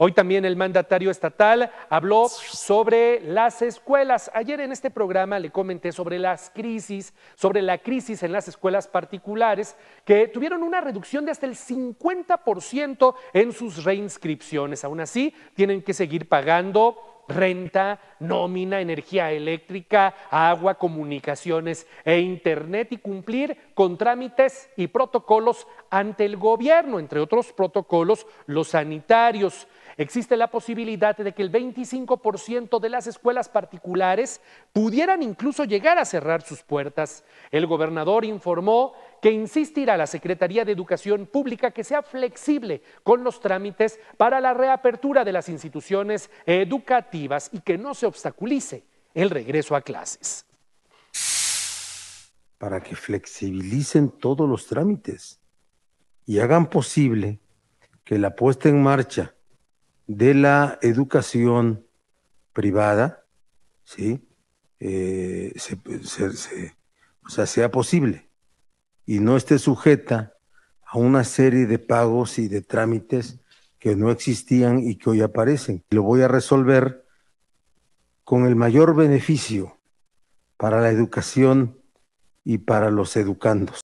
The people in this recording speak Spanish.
Hoy también el mandatario estatal habló sobre las escuelas. Ayer en este programa le comenté sobre las crisis, sobre la crisis en las escuelas particulares, que tuvieron una reducción de hasta el 50% en sus reinscripciones. Aún así, tienen que seguir pagando renta, nómina, energía eléctrica, agua, comunicaciones e internet y cumplir con trámites y protocolos ante el gobierno, entre otros protocolos los sanitarios. Existe la posibilidad de que el 25% de las escuelas particulares pudieran incluso llegar a cerrar sus puertas. El gobernador informó que insistirá a la Secretaría de Educación Pública que sea flexible con los trámites para la reapertura de las instituciones educativas y que no se obstaculice el regreso a clases. Para que flexibilicen todos los trámites y hagan posible que la puesta en marcha de la educación privada, ¿sí? Eh, o sea, sea posible y no esté sujeta a una serie de pagos y de trámites que no existían y que hoy aparecen. Lo voy a resolver con el mayor beneficio para la educación y para los educandos.